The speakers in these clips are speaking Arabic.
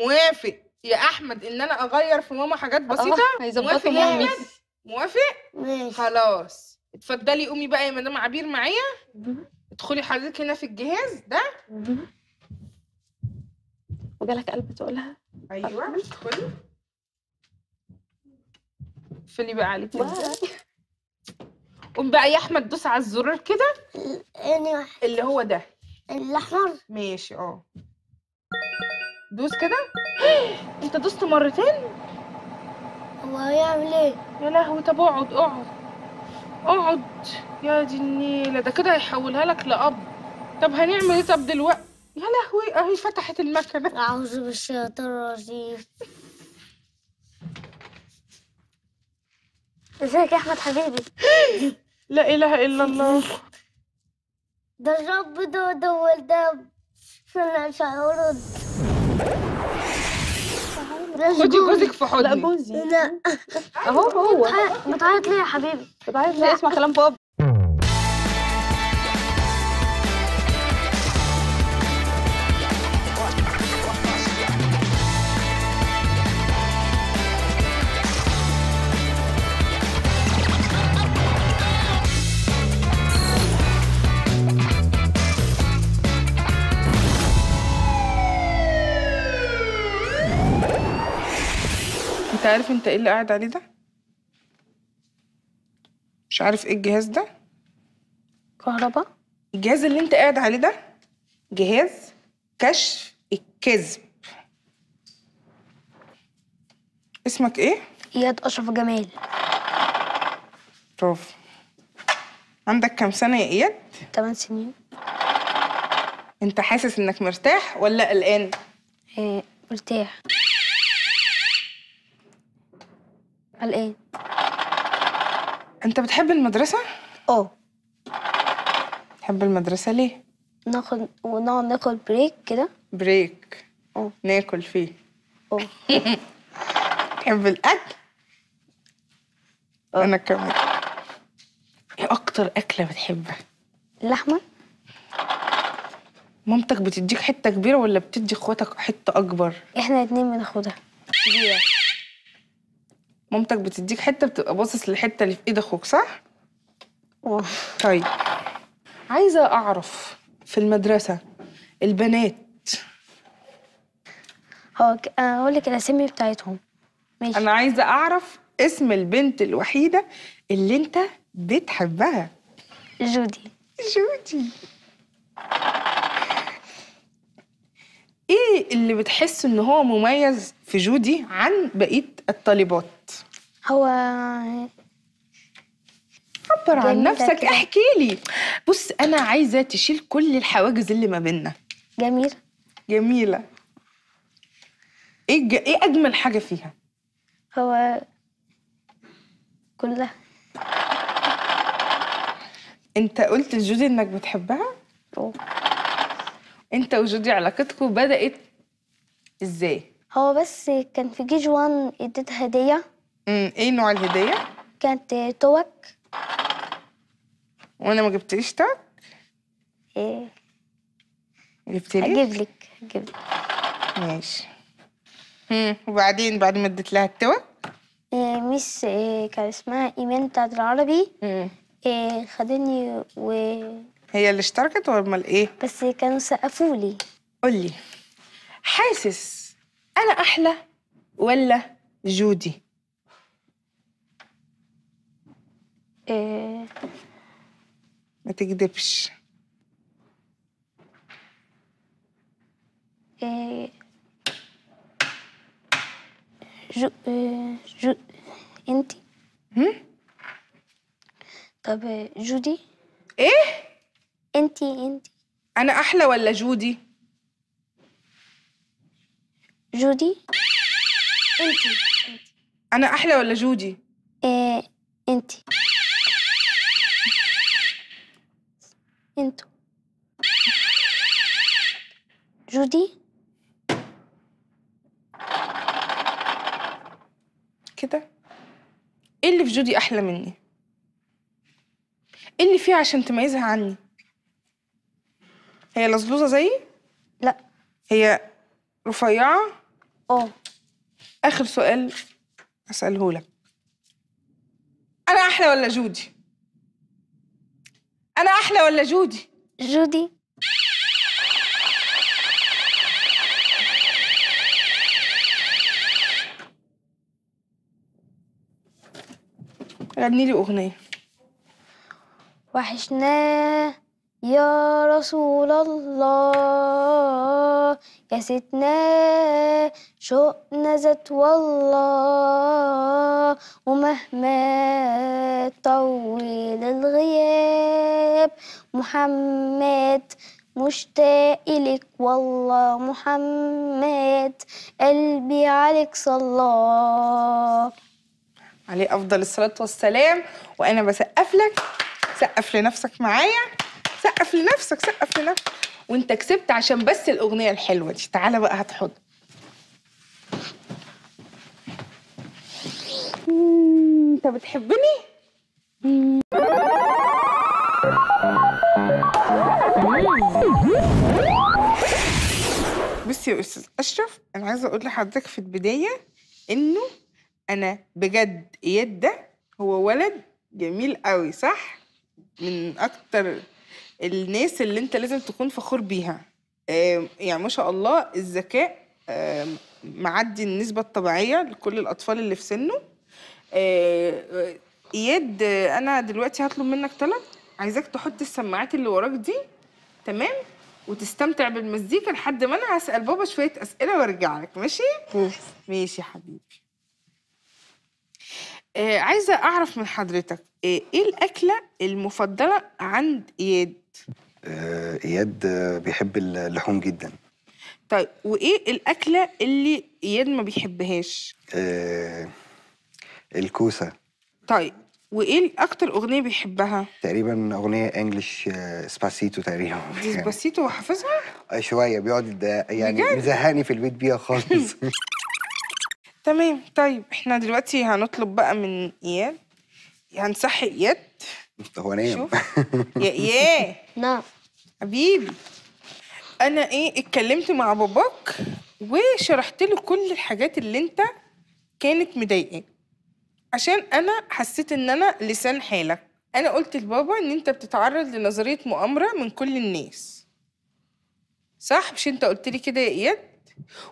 موافق يا احمد ان انا اغير في ماما حاجات آه، بسيطه يا مامي موافق ماشي خلاص اتفضلي قومي بقى يا مدام عبير معايا ادخلي حضرتك هنا في الجهاز ده وجالك قلب تقولها ايوه ادخلي اقفلي بقى عليك قوم بقى يا احمد دوس على الزرار كده اللي هو ده الاحمر ماشي اه دوس كده انت دوست مرتين هو هيعمل ايه يا لهوي طب اقعد اقعد اقعد يا دي النيله ده كده هيحولها لك لاب طب هنعمل ايه طب دلوقتي يا لهوي اهي فتحت المكنه اعوذ بالشيطان الرجيم ازيك يا احمد حبيبي لا اله الا الله ده الرب ده ده والدب فانا مش خدي جوزك في حضني لا جوزي لا هو هو بتعيط ليه يا حبيبي بتعيط ليه اسمع كلام بابا انت عارف انت ايه اللي قاعد عليه ده مش عارف ايه الجهاز ده كهرباء الجهاز اللي انت قاعد عليه ده جهاز كشف الكذب اسمك ايه اياد اشرف جمال برافو عندك كام سنه يا اياد 8 سنين انت حاسس انك مرتاح ولا قلقان ايه مرتاح قال ايه انت بتحب المدرسه اه بتحب المدرسه ليه ناخد ونقعد ناخد بريك كده بريك اه ناكل فيه اه بتحب الاكل أوه. انا كمان ايه اكتر اكله بتحبها اللحمه مامتك بتديك حته كبيره ولا بتدي اخواتك حته اكبر احنا الاتنين بناخدها كبيره مامتك بتديك حته بتبقى باصص للحته اللي في ايد اخوك صح؟ اه طيب عايزه اعرف في المدرسه البنات هوك اقول آه، لك الاسامي بتاعتهم ماشي انا عايزه اعرف اسم البنت الوحيده اللي انت بتحبها جودي جودي ايه اللي بتحس ان هو مميز في جودي عن بقيه الطالبات هو عبر عن نفسك كده. احكي لي بص انا عايزه تشيل كل الحواجز اللي ما بيننا جميل جميله ايه ج... ايه اجمل حاجه فيها هو كلها انت قلت لجودي انك بتحبها أوه. انت وجودي علاقتكم بدات ازاي هو بس كان في جيج وان اديت هديه امم ايه نوع الهديه كانت توك وانا ما جبتيش توك ايه لي اجيب لك اجيب لك ماشي امم وبعدين بعد ما اديت لها التوك إيه ميس إيه كان اسمها ايمان بتاعت العربي امم إيه خدتني و هي اللي اشتركت ولا ايه بس كانوا سقفوا لي قول لي حاسس انا احلى ولا جودي ايه ما تكدبش إيه جو إيه جو انتي هم؟ طب جودي ايه انتي انتي انا احلى ولا جودي جودي انتي انا احلى ولا جودي ايه انتي انتو جودي كده ايه اللي في جودي احلى مني ايه اللي فيها عشان تميزها عني هي لصلوصه زيي؟ لا هي رفيعه؟ اه اخر سؤال اساله لك انا احلى ولا جودي؟ انا احلى ولا جودي؟ جودي غني لي اغنيه وحشناه يا رسول الله يا ستنا شوقنا زت والله ومهما طول الغياب محمد مشتاق لك والله محمد قلبي عليك صلى عليه افضل الصلاه والسلام وانا بسقف لك سقف لنفسك معايا سقف لنفسك سقف لنفسك وانت كسبت عشان بس الاغنيه الحلوه دي تعالى بقى هتحط انت بتحبني بس بصي يا استاذ اشرف انا عايزه اقول لحضرتك في البدايه انه انا بجد اياد ده هو ولد جميل قوي صح من اكتر الناس اللي انت لازم تكون فخور بيها يعني ما شاء الله الذكاء معدي النسبة الطبيعية لكل الأطفال اللي في سنه آه، إياد أنا دلوقتي هطلب منك طلب عايزاك تحط السماعات اللي وراك دي تمام وتستمتع بالمزيكا لحد ما أنا هسأل بابا شوية أسئلة وأرجع لك ماشي؟ ماشي يا حبيبي آه، عايزة أعرف من حضرتك آه، إيه الأكلة المفضلة عند إياد؟ آه، اياد بيحب اللحوم جدا طيب وايه الاكله اللي اياد ما بيحبهاش آه الكوسه طيب وايه اكتر اغنيه بيحبها تقريبا اغنيه انجلش سباسيتو آه، تقريبا سباسيتو حافظها آه، شويه بيقعد يعني مزهقني في البيت بيها خالص تمام طيب احنا دلوقتي هنطلب بقى من اياد هنصحي اياد هو نايم يا اياد نعم حبيبي انا ايه اتكلمت مع باباك وشرحت له كل الحاجات اللي انت كانت مضايقاه عشان انا حسيت ان انا لسان حالك انا قلت لبابا ان انت بتتعرض لنظريه مؤامره من كل الناس صح مش انت قلت لي كده يا اياد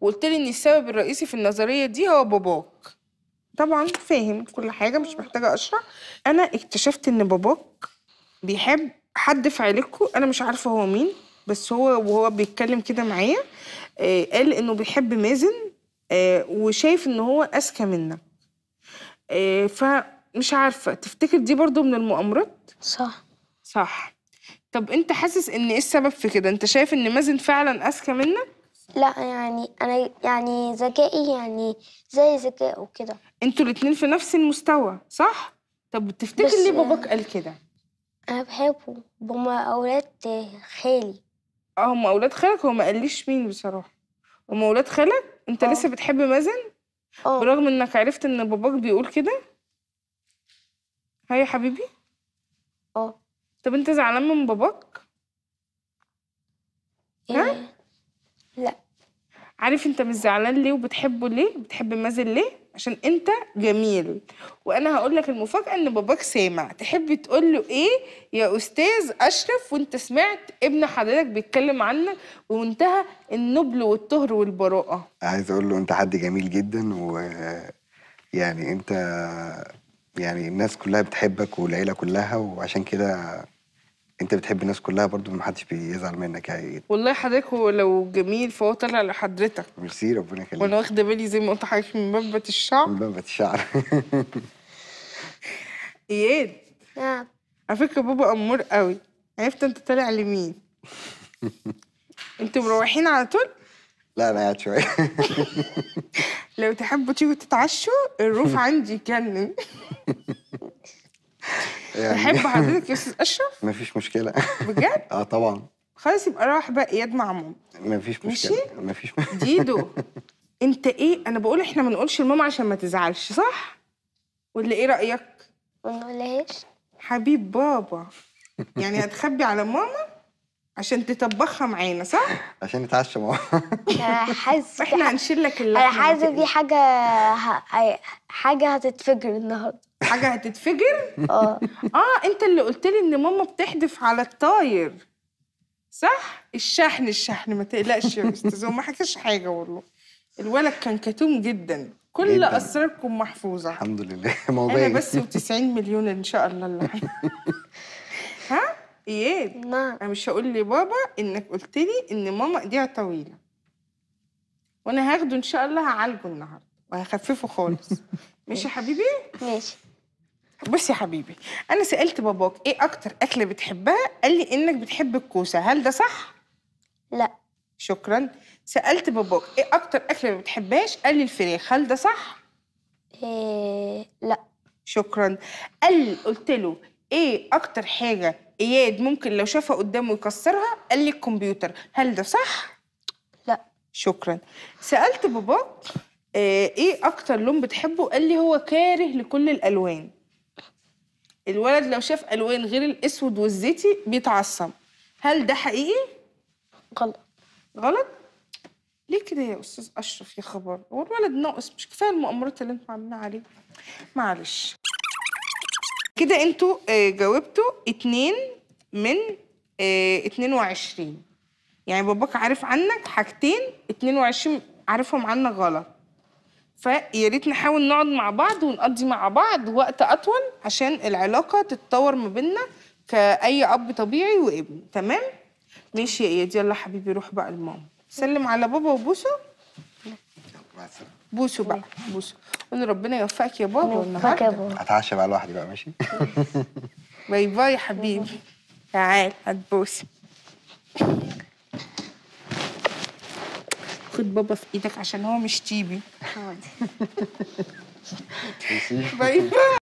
وقلت لي ان السبب الرئيسي في النظريه دي هو باباك طبعا فاهم كل حاجه مش محتاجه اشرح انا اكتشفت ان باباك بيحب حد في عيلتكم انا مش عارفه هو مين بس هو وهو بيتكلم كده معايا آه، قال انه بيحب مازن آه، وشايف ان هو اذكى منك آه، فمش عارفه تفتكر دي برضو من المؤامرات صح صح طب انت حاسس ان ايه السبب في كده انت شايف ان مازن فعلا اذكى منك لا يعني انا يعني ذكائي يعني زي ذكائه كده انتوا الاتنين في نفس المستوى صح طب تفتكر ليه باباك قال كده انا بحبه هما اولاد خالي اه هما اولاد خالك هو ما قاليش مين بصراحه هما اولاد خالك انت أوه. لسه بتحب مازن اه برغم انك عرفت ان باباك بيقول كده هيا يا حبيبي اه طب انت زعلان من باباك إيه؟ ها عارف انت مش زعلان ليه وبتحبه ليه بتحب مازن ليه عشان انت جميل وانا هقول لك المفاجاه ان باباك سامع تحب تقول له ايه يا استاذ اشرف وانت سمعت ابن حضرتك بيتكلم عنك ومنتهى النبل والطهر والبراءه عايز اقول له انت حد جميل جدا و يعني انت يعني الناس كلها بتحبك والعيله كلها وعشان كده انت بتحب الناس كلها برضو حدش بيزعل منك يعني والله حضرتك هو لو جميل فهو طالع لحضرتك ميرسي ربنا يخليك وانا واخده بالي زي ما قلت حضرتك من بابة الشعر من بابة الشعر اياد نعم على فكره بابا امور قوي عرفت انت طالع لمين انتوا مروحين على طول لا انا قاعد شويه لو تحبوا تيجوا تتعشوا الروف عندي يكنن يعني تحب حضرتك يا استاذ اشرف؟ مفيش مشكله بجد؟ اه طبعا خلاص يبقى راح بقى اياد مع ماما مفيش مشكله ماشي؟ مفيش مشكله ديدو انت ايه انا بقول احنا ما نقولش لماما عشان ما تزعلش صح؟ ولا ايه رايك؟ ما نقولهاش حبيب بابا يعني هتخبي على ماما عشان تطبخها معانا صح؟ عشان نتعشى مع بعض احنا هنشيل لك اللحمه انا حاسه دي حاجه حاجه هتتفجر النهارده حاجه هتتفجر؟ اه اه انت اللي قلت لي ان ماما بتحدف على الطاير صح؟ الشحن الشحن ما تقلقش يا استاذ ما حكاش حاجه والله الولد كان كتوم جدا كل اسراركم محفوظه الحمد لله موضوعي انا بس و90 مليون ان شاء الله اللحمة اياد نعم انا مش هقول لبابا انك قلت لي ان ماما ايديها طويله وانا هاخده ان شاء الله هعالجه النهارده وهخففه خالص ماشي يا حبيبي ماشي بص يا حبيبي انا سالت باباك ايه اكتر اكله بتحبها قال لي انك بتحب الكوسه هل ده صح لا شكرا سالت باباك ايه اكتر اكله ما بتحبهاش قال لي الفراخ هل ده صح إيه لا شكرا قال قلت له ايه اكتر حاجه اياد ممكن لو شافها قدامه يكسرها قال لي الكمبيوتر هل ده صح لا شكرا سالت باباك آه، ايه اكتر لون بتحبه قال لي هو كاره لكل الالوان الولد لو شاف الوان غير الاسود والزيتي بيتعصب هل ده حقيقي غلط غلط ليه كده يا استاذ اشرف يا خبر هو الولد ناقص مش كفايه المؤامرات اللي انتوا عاملينها عليه معلش كده انتوا آه، جاوبتوا اتنين من آه، اتنين وعشرين يعني باباك عارف عنك حاجتين اتنين وعشرين عارفهم عنك غلط فيا ريت نحاول نقعد مع بعض ونقضي مع بعض وقت اطول عشان العلاقه تتطور ما بيننا كاي اب طبيعي وابن تمام ماشي يا اياد يلا حبيبي روح بقى لماما سلم على بابا وبوسه مع بوسوا بقى بوسوا قولي ربنا يوفقك يا بابا بابا هتعشى بقى لوحدي بقى ماشي باي باي يا حبيبي تعال هتبوسي خد بابا في ايدك عشان هو مش تيبي باي باي